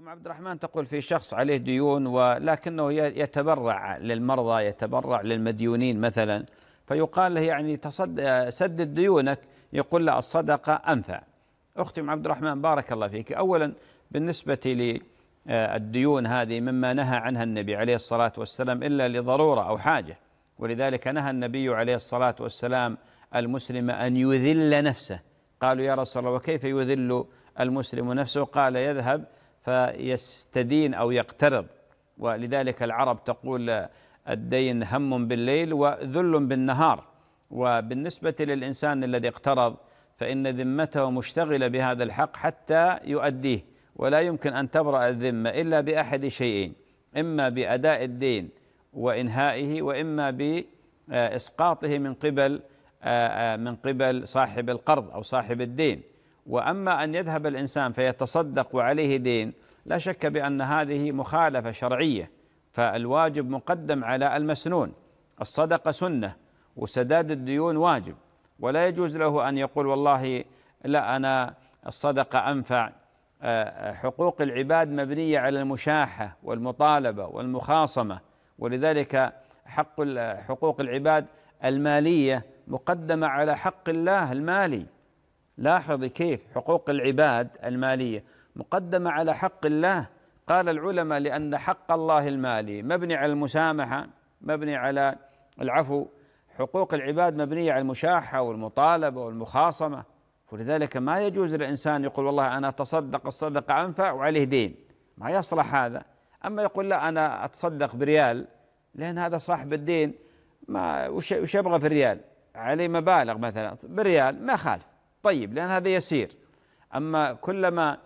أم عبد الرحمن تقول في شخص عليه ديون ولكنه يتبرع للمرضى يتبرع للمديونين مثلا فيقال له يعني تصد سدد ديونك يقول له الصدقة أنفع أختي أم عبد الرحمن بارك الله فيك أولا بالنسبة للديون آه، هذه مما نهى عنها النبي عليه الصلاة والسلام إلا لضرورة أو حاجة ولذلك نهى النبي عليه الصلاة والسلام المسلم أن يذل نفسه قالوا يا رسول الله وكيف يذل المسلم نفسه قال يذهب فيستدين أو يقترض ولذلك العرب تقول الدين هم بالليل وذل بالنهار وبالنسبة للإنسان الذي اقترض فإن ذمته مشتغلة بهذا الحق حتى يؤديه ولا يمكن أن تبرأ الذمة إلا بأحد شيئين إما بأداء الدين وإنهائه وإما بإسقاطه من قبل آه، آه، من قبل صاحب القرض أو صاحب الدين وأما أن يذهب الإنسان فيتصدق وعليه دين لا شك بأن هذه مخالفة شرعية فالواجب مقدم على المسنون الصدقة سنة وسداد الديون واجب ولا يجوز له أن يقول والله لا أنا الصدقة أنفع آه، حقوق العباد مبنية على المشاحة والمطالبة والمخاصمة ولذلك حق حقوق العباد المالية مقدمة على حق الله المالي لاحظي كيف حقوق العباد المالية مقدمة على حق الله قال العلماء لأن حق الله المالي مبني على المسامحة مبني على العفو حقوق العباد مبنية على المشاحة والمطالبة والمخاصمة ولذلك ما يجوز للإنسان يقول والله أنا أتصدق الصدقة أنفع وعليه دين ما يصلح هذا أما يقول لا أنا أتصدق بريال لأن هذا صاحب الدين ما وش يبغى في الريال عليه مبالغ مثلا بريال ما خالف طيب لأن هذا يسير أما كلما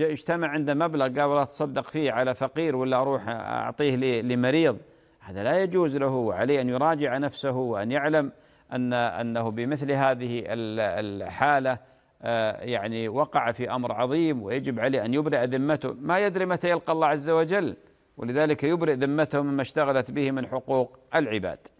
اجتمع عنده مبلغ قال والله أتصدق فيه على فقير ولا أروح أعطيه لمريض هذا لا يجوز له وعليه أن يراجع نفسه وأن يعلم أن أنه بمثل هذه الحالة آه، يعني وقع في أمر عظيم ويجب عليه أن يبرئ ذمته ما يدري متى يلقى الله عز وجل ولذلك يبرئ ذمته مما اشتغلت به من حقوق العباد